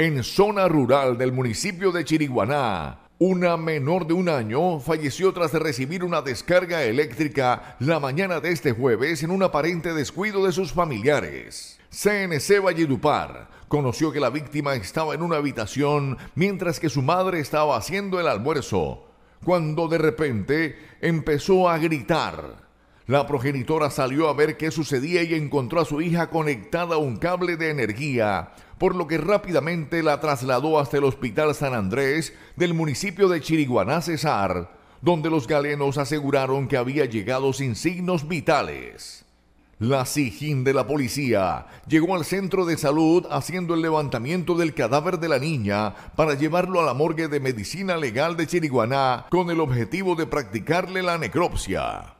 en zona rural del municipio de Chiriguaná. Una menor de un año falleció tras recibir una descarga eléctrica la mañana de este jueves en un aparente descuido de sus familiares. CNC Valledupar conoció que la víctima estaba en una habitación mientras que su madre estaba haciendo el almuerzo, cuando de repente empezó a gritar. La progenitora salió a ver qué sucedía y encontró a su hija conectada a un cable de energía por lo que rápidamente la trasladó hasta el Hospital San Andrés del municipio de Chiriguaná, Cesar, donde los galenos aseguraron que había llegado sin signos vitales. La SIJIN de la policía llegó al centro de salud haciendo el levantamiento del cadáver de la niña para llevarlo a la morgue de medicina legal de Chiriguaná con el objetivo de practicarle la necropsia.